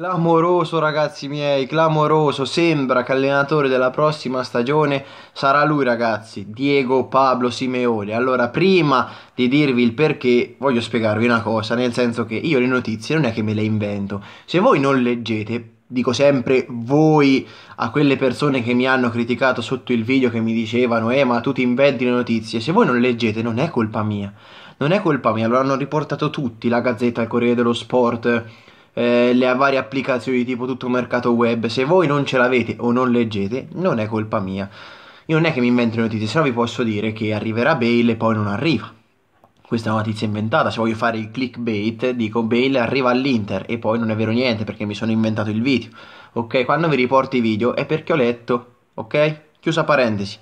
Clamoroso ragazzi miei, clamoroso, sembra che allenatore della prossima stagione sarà lui ragazzi, Diego Pablo Simeone. Allora prima di dirvi il perché voglio spiegarvi una cosa, nel senso che io le notizie non è che me le invento, se voi non leggete dico sempre voi a quelle persone che mi hanno criticato sotto il video che mi dicevano eh ma tu ti inventi le notizie se voi non leggete non è colpa mia non è colpa mia lo hanno riportato tutti la Gazzetta, il Corriere dello Sport eh, le varie applicazioni tipo tutto mercato web, se voi non ce l'avete o non leggete, non è colpa mia. Io non è che mi invento le notizie, se no vi posso dire che arriverà Bale e poi non arriva. Questa è una notizia inventata, se voglio fare il clickbait dico Bale arriva all'Inter e poi non è vero niente perché mi sono inventato il video. Ok, quando vi riporto i video è perché ho letto, ok? Chiusa parentesi.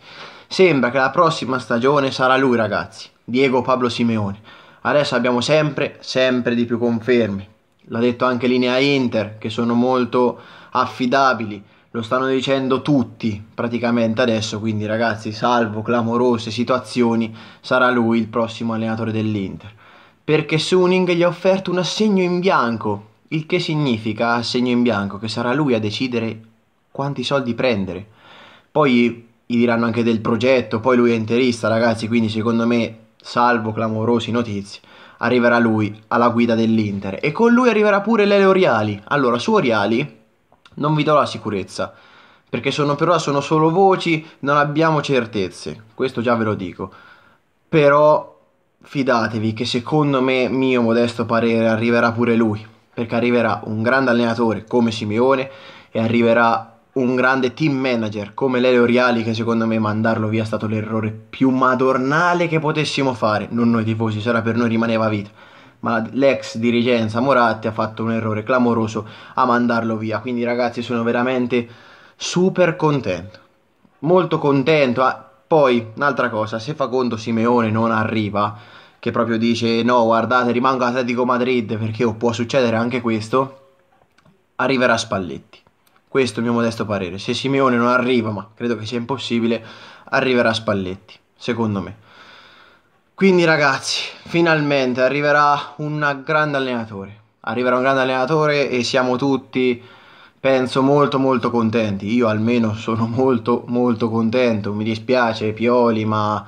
Sembra che la prossima stagione sarà lui, ragazzi. Diego Pablo Simeone. Adesso abbiamo sempre, sempre di più confermi l'ha detto anche Linea Inter, che sono molto affidabili, lo stanno dicendo tutti praticamente adesso, quindi ragazzi, salvo clamorose situazioni, sarà lui il prossimo allenatore dell'Inter. Perché Suning gli ha offerto un assegno in bianco, il che significa assegno in bianco, che sarà lui a decidere quanti soldi prendere. Poi gli diranno anche del progetto, poi lui è interista, ragazzi, quindi secondo me, salvo clamorose notizie, arriverà lui alla guida dell'Inter e con lui arriverà pure Lele Oriali. Allora, su Oriali non vi do la sicurezza, perché sono, per ora sono solo voci, non abbiamo certezze, questo già ve lo dico. Però fidatevi che secondo me, mio modesto parere, arriverà pure lui, perché arriverà un grande allenatore come Simeone e arriverà un grande team manager come Lelio Riali, che secondo me mandarlo via è stato l'errore più madornale che potessimo fare, non noi tifosi, sarà per noi rimaneva vita. Ma l'ex dirigenza Moratti ha fatto un errore clamoroso a mandarlo via. Quindi, ragazzi, sono veramente super contento. Molto contento. Ah, poi, un'altra cosa, se Facondo Simeone non arriva, che proprio dice no, guardate, rimango Atletico Madrid perché oh, può succedere anche questo, arriverà Spalletti questo è il mio modesto parere. Se Simeone non arriva, ma credo che sia impossibile, arriverà Spalletti, secondo me. Quindi ragazzi, finalmente arriverà un grande allenatore. Arriverà un grande allenatore e siamo tutti, penso, molto molto contenti. Io almeno sono molto molto contento. Mi dispiace Pioli, ma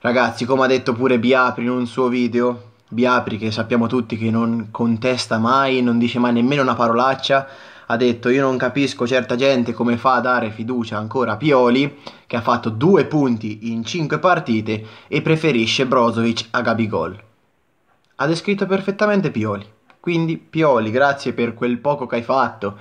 ragazzi, come ha detto pure Biapri in un suo video, Biapri che sappiamo tutti che non contesta mai, non dice mai nemmeno una parolaccia, ha detto io non capisco certa gente come fa a dare fiducia ancora a Pioli che ha fatto due punti in cinque partite e preferisce Brozovic a Gabigol. Ha descritto perfettamente Pioli. Quindi Pioli, grazie per quel poco che hai fatto,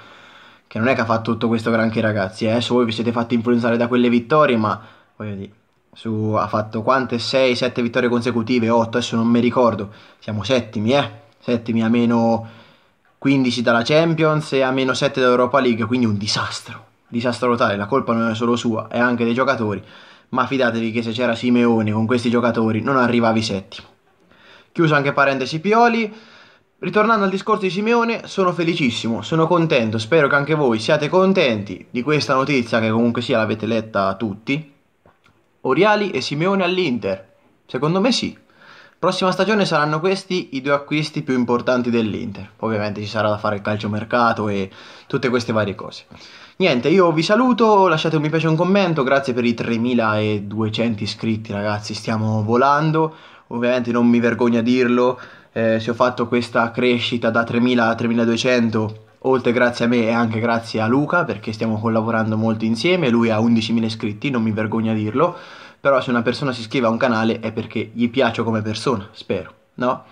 che non è che ha fatto tutto questo granché ragazzi, eh, se voi vi siete fatti influenzare da quelle vittorie, ma voglio dire... Su, ha fatto quante? 6-7 vittorie consecutive, 8, adesso non mi ricordo. Siamo settimi, eh? Settimi a meno 15 dalla Champions e a meno 7 dall'Europa League, quindi un disastro, disastro totale, la colpa non è solo sua, è anche dei giocatori, ma fidatevi che se c'era Simeone con questi giocatori non arrivavi settimo. Chiuso anche parentesi Pioli, ritornando al discorso di Simeone, sono felicissimo, sono contento, spero che anche voi siate contenti di questa notizia che comunque sia l'avete letta tutti. Oriali e Simeone all'Inter, secondo me sì, Prossima stagione saranno questi i due acquisti più importanti dell'Inter. Ovviamente ci sarà da fare il calciomercato e tutte queste varie cose. Niente, io vi saluto, lasciate un mi piace e un commento, grazie per i 3200 iscritti ragazzi, stiamo volando. Ovviamente non mi vergogno a dirlo, eh, se ho fatto questa crescita da 3000 a 3200 oltre grazie a me e anche grazie a Luca perché stiamo collaborando molto insieme, lui ha 11.000 iscritti, non mi vergogno a dirlo. Però se una persona si iscrive a un canale è perché gli piace come persona, spero, no?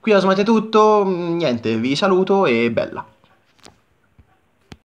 Qui da Smate tutto, mm, niente, vi saluto e bella.